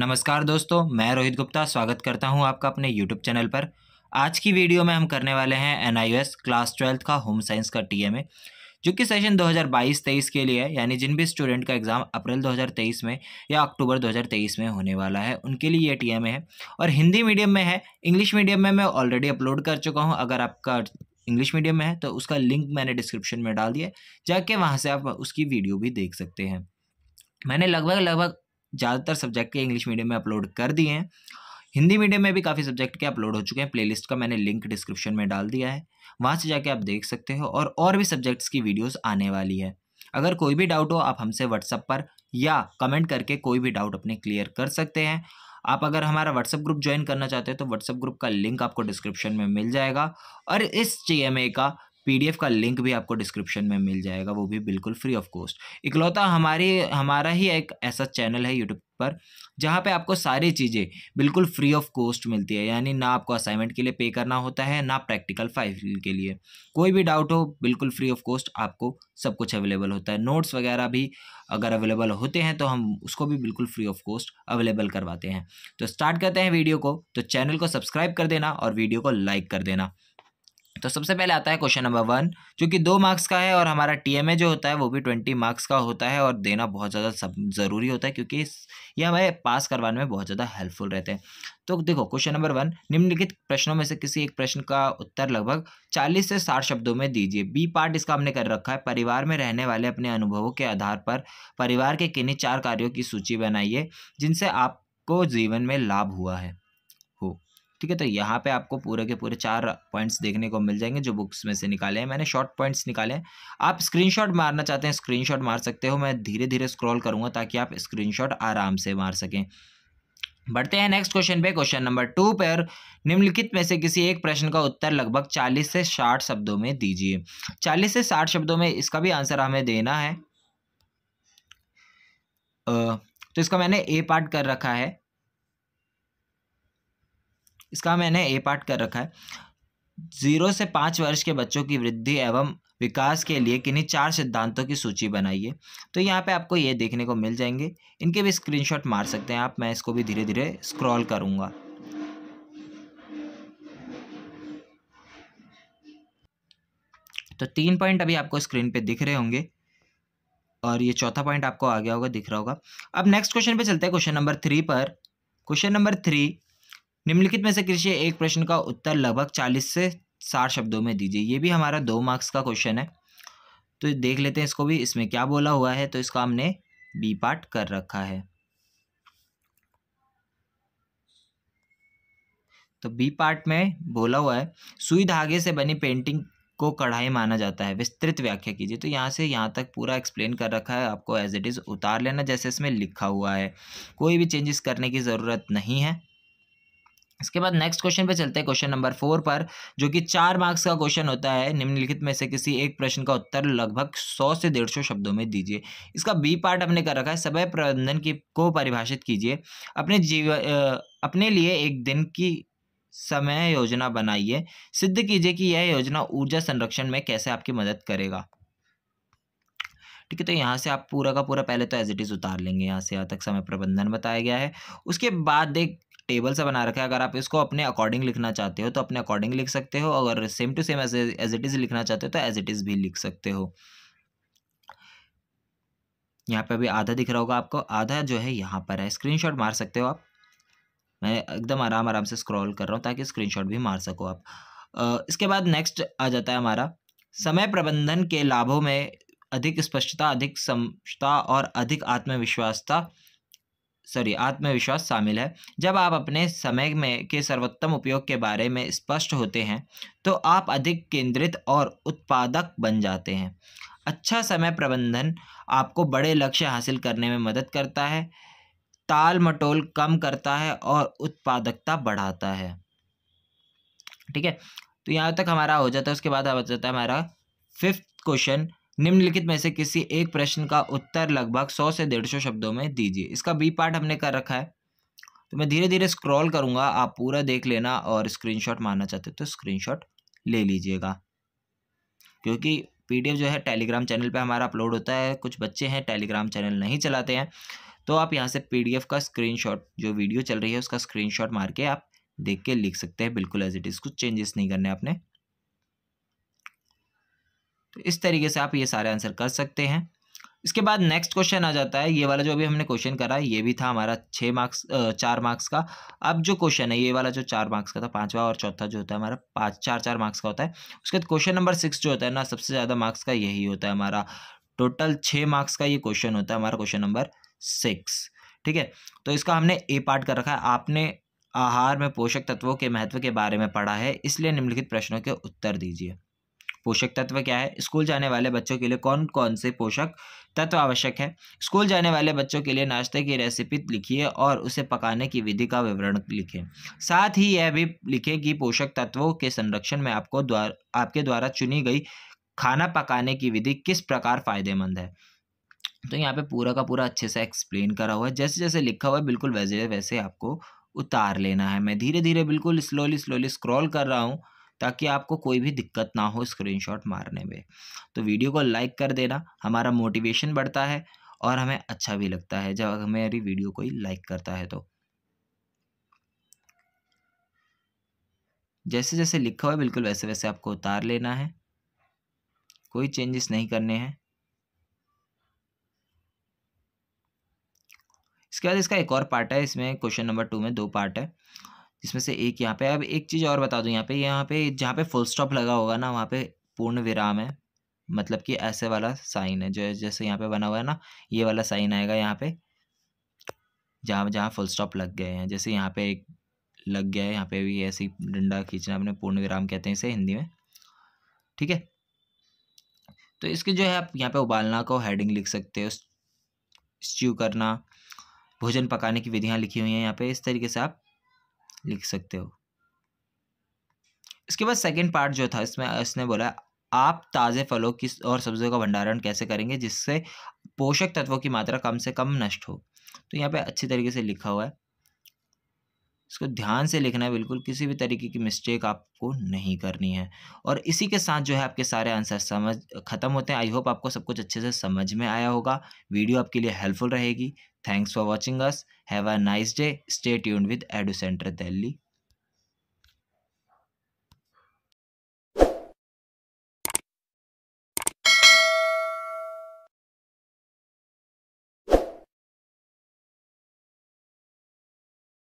नमस्कार दोस्तों मैं रोहित गुप्ता स्वागत करता हूं आपका अपने यूट्यूब चैनल पर आज की वीडियो में हम करने वाले हैं एन क्लास ट्वेल्थ का होम साइंस का टीएमए जो कि सेशन 2022-23 के लिए है यानी जिन भी स्टूडेंट का एग्ज़ाम अप्रैल 2023 में या अक्टूबर 2023 में होने वाला है उनके लिए ये टीएमए है और हिंदी मीडियम में है इंग्लिश मीडियम में मैं ऑलरेडी अपलोड कर चुका हूँ अगर आपका इंग्लिश मीडियम में है तो उसका लिंक मैंने डिस्क्रिप्शन में डाल दिया जाके वहाँ से आप उसकी वीडियो भी देख सकते हैं मैंने लगभग लगभग ज़्यादातर सब्जेक्ट के इंग्लिश मीडियम में अपलोड कर दिए हैं हिंदी मीडियम में भी काफ़ी सब्जेक्ट के अपलोड हो चुके हैं प्लेलिस्ट का मैंने लिंक डिस्क्रिप्शन में डाल दिया है वहाँ से जाके आप देख सकते हो और और भी सब्जेक्ट्स की वीडियोस आने वाली है अगर कोई भी डाउट हो आप हमसे व्हाट्सअप पर या कमेंट करके कोई भी डाउट अपने क्लियर कर सकते हैं आप अगर हमारा व्हाट्सअप ग्रुप ज्वाइन करना चाहते हो तो व्हाट्सअप ग्रुप का लिंक आपको डिस्क्रिप्शन में मिल जाएगा और इस जी का पीडीएफ का लिंक भी आपको डिस्क्रिप्शन में मिल जाएगा वो भी बिल्कुल फ्री ऑफ कॉस्ट इकलौता हमारे हमारा ही एक ऐसा चैनल है यूट्यूब पर जहाँ पे आपको सारी चीज़ें बिल्कुल फ्री ऑफ कॉस्ट मिलती है यानी ना आपको असाइनमेंट के लिए पे करना होता है ना प्रैक्टिकल फाइल के लिए कोई भी डाउट हो बिल्कुल फ्री ऑफ कॉस्ट आपको सब कुछ अवेलेबल होता है नोट्स वगैरह भी अगर अवेलेबल होते हैं तो हम उसको भी बिल्कुल फ्री ऑफ कॉस्ट अवेलेबल करवाते हैं तो स्टार्ट करते हैं वीडियो को तो चैनल को सब्सक्राइब कर देना और वीडियो को लाइक कर देना तो सबसे पहले आता है क्वेश्चन नंबर वन जो कि दो मार्क्स का है और हमारा टीएमए जो होता है वो भी ट्वेंटी मार्क्स का होता है और देना बहुत ज़्यादा सब ज़रूरी होता है क्योंकि ये हमें पास करवाने में बहुत ज़्यादा हेल्पफुल रहते हैं तो देखो क्वेश्चन नंबर वन निम्नलिखित प्रश्नों में से किसी एक प्रश्न का उत्तर लगभग चालीस से साठ शब्दों में दीजिए बी पार्ट इसका हमने कर रखा है परिवार में रहने वाले अपने अनुभवों के आधार पर परिवार के किन्हीं चार कार्यों की सूची बनाइए जिनसे आपको जीवन में लाभ हुआ है ठीक है तो यहाँ पे आपको पूरे के पूरे चार पॉइंट्स देखने को मिल जाएंगे जो बुक्स में से निकाले हैं मैंने शॉर्ट पॉइंट्स निकाले हैं आप स्क्रीनशॉट मारना चाहते हैं स्क्रीनशॉट मार सकते हो मैं धीरे धीरे स्क्रॉल करूँगा ताकि आप स्क्रीनशॉट आराम से मार सकें बढ़ते हैं नेक्स्ट क्वेश्चन पे क्वेश्चन नंबर टू पर निम्नलिखित में से किसी एक प्रश्न का उत्तर लगभग चालीस से साठ शब्दों में दीजिए चालीस से साठ शब्दों में इसका भी आंसर हमें देना है तो इसका मैंने ए पार्ट कर रखा है इसका मैंने ए पार्ट कर रखा है जीरो से पाँच वर्ष के बच्चों की वृद्धि एवं विकास के लिए किन्हीं चार सिद्धांतों की सूची बनाइए तो यहाँ पे आपको ये देखने को मिल जाएंगे इनके भी स्क्रीनशॉट मार सकते हैं आप मैं इसको भी धीरे धीरे स्क्रॉल करूँगा तो तीन पॉइंट अभी आपको स्क्रीन पे दिख रहे होंगे और ये चौथा पॉइंट आपको आ गया होगा दिख रहा होगा अब नेक्स्ट क्वेश्चन पे चलते हैं क्वेश्चन नंबर थ्री पर क्वेश्चन नंबर थ्री निम्नलिखित में से कृषि एक प्रश्न का उत्तर लगभग चालीस से साठ शब्दों में दीजिए ये भी हमारा दो मार्क्स का क्वेश्चन है तो देख लेते हैं इसको भी इसमें क्या बोला हुआ है तो इसका हमने बी पार्ट कर रखा है तो बी पार्ट में बोला हुआ है सुई धागे से बनी पेंटिंग को कढ़ाई माना जाता है विस्तृत व्याख्या कीजिए तो यहाँ से यहाँ तक पूरा एक्सप्लेन कर रखा है आपको एज इट इज़ उतार लेना जैसे इसमें लिखा हुआ है कोई भी चेंजेस करने की ज़रूरत नहीं है इसके बाद नेक्स्ट क्वेश्चन पे चलते हैं क्वेश्चन नंबर फोर पर जो कि चार मार्क्स का क्वेश्चन होता है निम्नलिखित में से किसी एक प्रश्न का उत्तर लगभग सौ से डेढ़ सौ शब्दों में दीजिए इसका बी पार्ट हमने कर रखा है समय प्रबंधन की को परिभाषित कीजिए अपने जीव अपने लिए एक दिन की समय योजना बनाइए सिद्ध कीजिए कि यह योजना ऊर्जा संरक्षण में कैसे आपकी मदद करेगा ठीक है तो यहाँ से आप पूरा का पूरा पहले तो एज इट इज़ उतार लेंगे यहाँ से यहाँ तक समय प्रबंधन बताया गया है उसके बाद एक टेबल सा बना रखा है अगर आप इसको अपने अकॉर्डिंग लिखना चाहते हो तो अपने अकॉर्डिंग लिख सकते हो अगर same to same as it is लिखना चाहते हो तो एज इट इज़ भी लिख सकते हो यहाँ पे अभी आधा दिख रहा होगा आपको आधा जो है यहाँ पर है स्क्रीनशॉट मार सकते हो आप मैं एकदम आराम आराम से स्क्रॉल कर रहा हूँ ताकि स्क्रीनशॉट भी मार सको आप इसके बाद नेक्स्ट आ जाता है हमारा समय प्रबंधन के लाभों में अधिक स्पष्टता अधिक समता और अधिक आत्मविश्वासता सॉरी आत्मविश्वास शामिल है जब आप अपने समय में के सर्वोत्तम उपयोग के बारे में स्पष्ट होते हैं तो आप अधिक केंद्रित और उत्पादक बन जाते हैं अच्छा समय प्रबंधन आपको बड़े लक्ष्य हासिल करने में मदद करता है ताल मटोल कम करता है और उत्पादकता बढ़ाता है ठीक है तो यहाँ तक हमारा हो जाता है उसके बाद आ जाता है हमारा फिफ्थ क्वेश्चन निम्नलिखित में से किसी एक प्रश्न का उत्तर लगभग सौ से डेढ़ सौ शब्दों में दीजिए इसका बी पार्ट हमने कर रखा है तो मैं धीरे धीरे स्क्रॉल करूंगा आप पूरा देख लेना और स्क्रीनशॉट मारना चाहते हो तो स्क्रीनशॉट ले लीजिएगा क्योंकि पीडीएफ जो है टेलीग्राम चैनल पे हमारा अपलोड होता है कुछ बच्चे हैं टेलीग्राम चैनल नहीं चलाते हैं तो आप यहाँ से पीडीएफ का स्क्रीनशॉट जो वीडियो चल रही है उसका स्क्रीनशॉट मार के आप देख के लिख सकते हैं बिल्कुल एज इट इज़ कुछ चेंजेस नहीं करने आपने इस तरीके से आप ये सारे आंसर कर सकते हैं इसके बाद नेक्स्ट क्वेश्चन आ जाता है ये वाला जो अभी हमने क्वेश्चन करा ये भी था हमारा छः मार्क्स चार मार्क्स का अब जो क्वेश्चन है ये वाला जो चार मार्क्स का था पांचवा और चौथा जो होता है हमारा पाँच चार चार मार्क्स का होता है उसके बाद क्वेश्चन नंबर सिक्स जो होता है ना सबसे ज़्यादा मार्क्स का यही होता है हमारा टोटल छः मार्क्स का ये क्वेश्चन होता है हमारा क्वेश्चन नंबर सिक्स ठीक है तो इसका हमने ए पार्ट कर रखा है आपने आहार में पोषक तत्वों के महत्व के बारे में पढ़ा है इसलिए निम्नलिखित प्रश्नों के उत्तर दीजिए पोषक तत्व क्या है स्कूल जाने वाले बच्चों के लिए कौन कौन से पोषक तत्व आवश्यक है स्कूल जाने वाले बच्चों के लिए नाश्ते की रेसिपी लिखिए और उसे पकाने की विधि का विवरण लिखें साथ ही यह भी लिखें कि पोषक तत्वों के संरक्षण में आपको द्वार आपके द्वारा चुनी गई खाना पकाने की विधि किस प्रकार फायदेमंद है तो यहाँ पे पूरा का पूरा अच्छे से एक्सप्लेन करा हुआ है जैसे जैसे लिखा हुआ है बिल्कुल वैसे वैसे आपको उतार लेना है मैं धीरे धीरे बिल्कुल स्लोली स्लोली स्क्रॉल कर रहा हूँ ताकि आपको कोई भी दिक्कत ना हो स्क्रीनशॉट मारने में तो वीडियो को लाइक कर देना हमारा मोटिवेशन बढ़ता है और हमें अच्छा भी लगता है जब हमारी वीडियो कोई लाइक करता है तो जैसे जैसे लिखा हुआ है बिल्कुल वैसे वैसे आपको उतार लेना है कोई चेंजेस नहीं करने हैं इसके बाद इसका एक और पार्ट है इसमें क्वेश्चन नंबर टू में दो पार्ट है जिसमें से एक यहाँ पे अब एक चीज़ और बता दूँ यहाँ पे यहाँ पे जहाँ पे फुल स्टॉप लगा होगा ना वहाँ पे पूर्ण विराम है मतलब कि ऐसे वाला साइन है जो जैसे यहाँ पे बना हुआ है ना ये वाला साइन आएगा यहाँ पे जहाँ जहाँ फुल स्टॉप लग गए हैं जैसे यहाँ पे एक लग गया है यहाँ पे भी ऐसी डंडा खींचना अपने पूर्ण विराम कहते हैं इसे हिंदी में ठीक है तो इसके जो है आप यहाँ पे उबालना को हेडिंग लिख सकते हो स्ट्यू करना भोजन पकाने की विधियाँ लिखी हुई हैं यहाँ पे इस तरीके से आप लिख सकते हो इसके बाद सेकेंड पार्ट जो था इसमें इसने बोला आप ताज़े फलों की और सब्जियों का भंडारण कैसे करेंगे जिससे पोषक तत्वों की मात्रा कम से कम नष्ट हो तो यहाँ पे अच्छी तरीके से लिखा हुआ है इसको ध्यान से लिखना है बिल्कुल किसी भी तरीके की मिस्टेक आपको नहीं करनी है और इसी के साथ जो है आपके सारे आंसर समझ खत्म होते हैं आई होप आपको सब कुछ अच्छे से समझ में आया होगा वीडियो आपके लिए हेल्पफुल रहेगी Thanks for watching us. Have a nice day. Stay tuned with EduCenter Delhi.